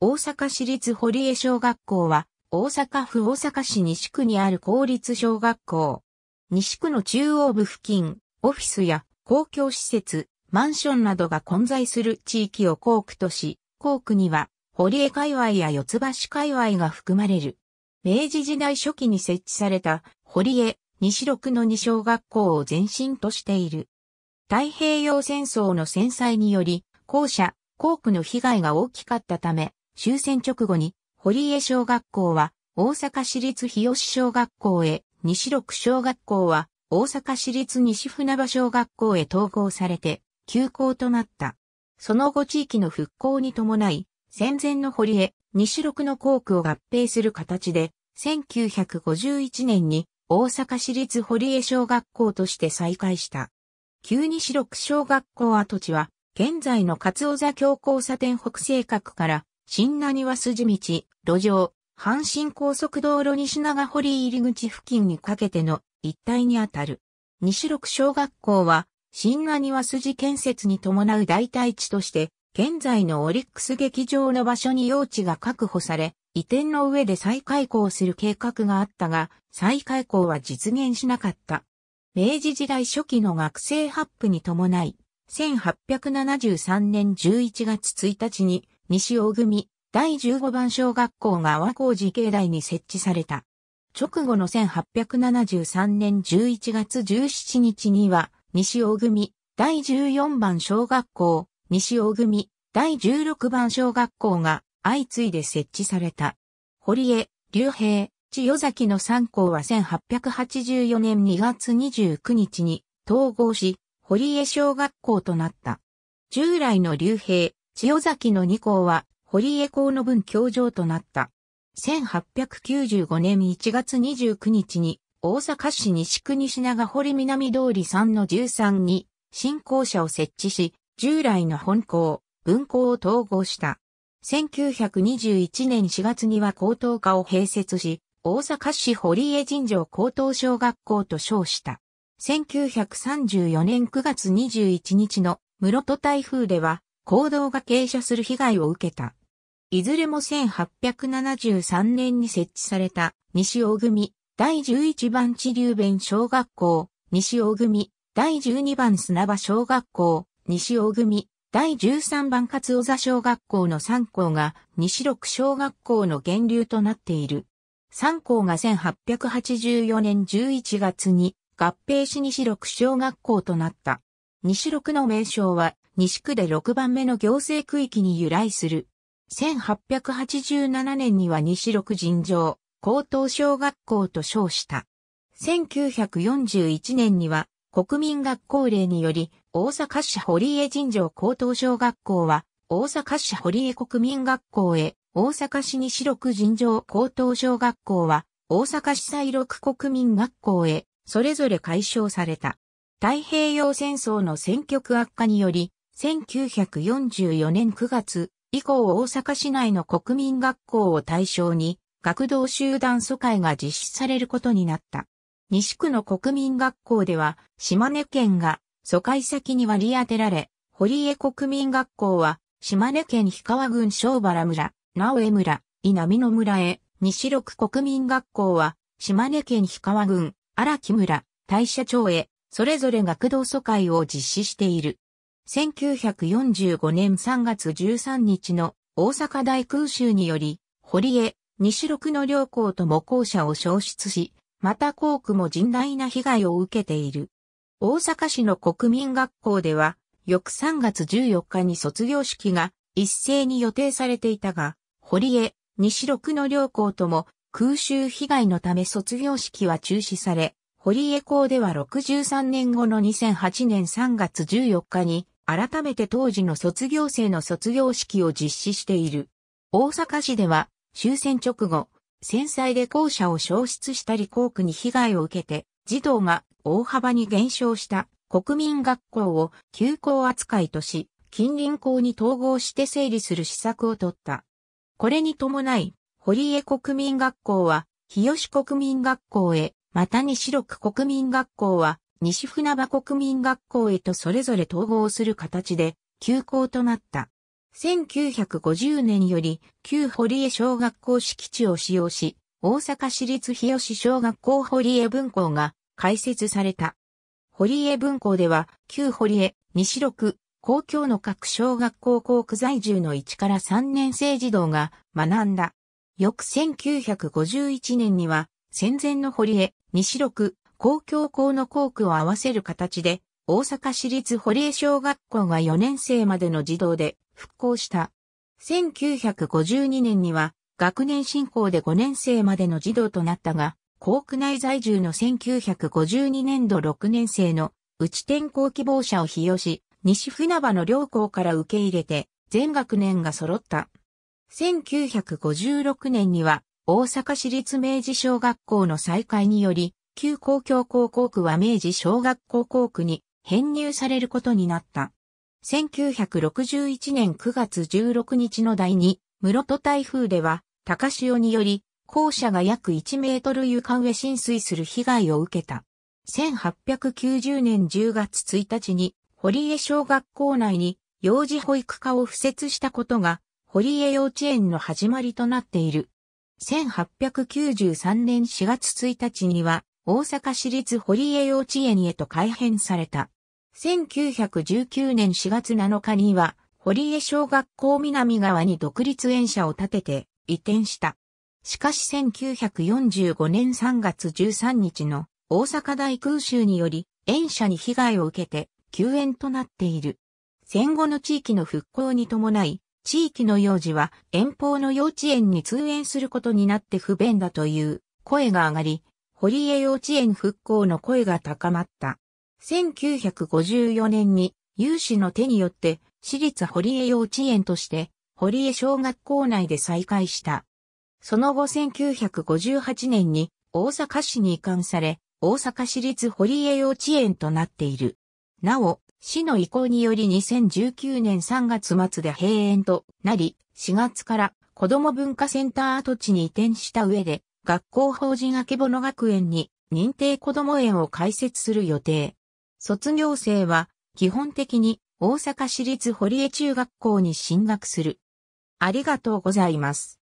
大阪市立堀江小学校は、大阪府大阪市西区にある公立小学校。西区の中央部付近、オフィスや公共施設、マンションなどが混在する地域を校区とし、校区には、堀江界隈や四つ橋界隈が含まれる。明治時代初期に設置された、堀江、西六の二小学校を前身としている。太平洋戦争の戦災により、校舎、校区の被害が大きかったため、終戦直後に、堀江小学校は大阪市立日吉小学校へ、西六小学校は大阪市立西船場小学校へ統合されて、休校となった。その後地域の復興に伴い、戦前の堀江、西六の校区を合併する形で、1951年に大阪市立堀江小学校として再開した。旧西六小学校跡地は、現在のツオ座教交差点北西角から新な庭筋道、路上、阪神高速道路西長堀入口付近にかけての一帯にあたる。西六小学校は、新な庭筋建設に伴う代替地として、現在のオリックス劇場の場所に用地が確保され、移転の上で再開校する計画があったが、再開校は実現しなかった。明治時代初期の学生発布に伴い、1873年11月1日に西大組、第15番小学校が和光寺境内に設置された。直後の1873年11月17日には、西大組、第14番小学校、西大組、第16番小学校が相次いで設置された。堀江、竜兵、千代崎の3校は1884年2月29日に統合し、堀江小学校となった。従来の竜兵、千代崎の二校は、堀江校の分教場となった。1895年1月29日に、大阪市西区西長堀南通り3の13に、新校舎を設置し、従来の本校、文校を統合した。1921年4月には高等科を併設し、大阪市堀江尋常高等小学校と称した。1934年9月21日の室戸台風では、行動が傾斜する被害を受けた。いずれも1873年に設置された西大組第11番地流弁小学校、西大組第12番砂場小学校、西大組第13番勝尾座小学校の3校が西六小学校の源流となっている。3校が1884年11月に合併し西六小学校となった。西六の名称は、西区で6番目の行政区域に由来する。1887年には西六尋常、高等小学校と称した。1941年には、国民学校令により、大阪市堀江尋常高等小学校は、大阪市堀江国民学校へ、大阪市西六尋常高等小学校は、大阪市西六国民学校へ、それぞれ解消された。太平洋戦争の戦局悪化により、1944年9月以降大阪市内の国民学校を対象に、学童集団疎開が実施されることになった。西区の国民学校では、島根県が疎開先に割り当てられ、堀江国民学校は、島根県氷川郡小原村、直江村、南野村へ、西六国民学校は、島根県氷川郡、荒木村、大社町へ、それぞれ学童疎開を実施している。1945年3月13日の大阪大空襲により、堀江、西六の両校とも校舎を消失し、また校区も甚大な被害を受けている。大阪市の国民学校では、翌3月14日に卒業式が一斉に予定されていたが、堀江、西六の両校とも空襲被害のため卒業式は中止され、堀江港では63年後の2008年3月14日に、改めて当時の卒業生の卒業式を実施している。大阪市では、終戦直後、戦災で校舎を消失したり校区に被害を受けて、児童が大幅に減少した国民学校を休校扱いとし、近隣校に統合して整理する施策を取った。これに伴い、堀江国民学校は、日吉国民学校へまた西六国民学校は西船場国民学校へとそれぞれ統合する形で休校となった。1950年より旧堀江小学校敷地を使用し、大阪市立日吉小学校堀江分校が開設された。堀江分校では旧堀江、西六、公共の各小学校校区在住の1から3年生児童が学んだ。翌1951年には戦前の堀江、西六、公共校の校区を合わせる形で、大阪市立堀江小学校が4年生までの児童で復興した。1952年には学年進行で5年生までの児童となったが、校区内在住の1952年度6年生の内転校希望者を費用し、西船場の両校から受け入れて、全学年が揃った。1956年には大阪市立明治小学校の再開により、旧公共高校区は明治小学校校区に編入されることになった。1961年9月16日の第2、室戸台風では、高潮により、校舎が約1メートル床上浸水する被害を受けた。1890年10月1日に、堀江小学校内に幼児保育課を付設したことが、堀江幼稚園の始まりとなっている。1893年4月1日には、大阪市立堀江幼稚園へと改編された。1919年4月7日には、堀江小学校南側に独立園舎を建てて移転した。しかし1945年3月13日の大阪大空襲により、園舎に被害を受けて休園となっている。戦後の地域の復興に伴い、地域の幼児は遠方の幼稚園に通園することになって不便だという声が上がり、堀江幼稚園復興の声が高まった。1954年に有志の手によって私立堀江幼稚園として堀江小学校内で再開した。その後1958年に大阪市に移管され、大阪市立堀江幼稚園となっている。なお、市の意向により2019年3月末で閉園となり、4月から子ども文化センター跡地に移転した上で、学校法人あけぼの学園に認定子ども園を開設する予定。卒業生は基本的に大阪市立堀江中学校に進学する。ありがとうございます。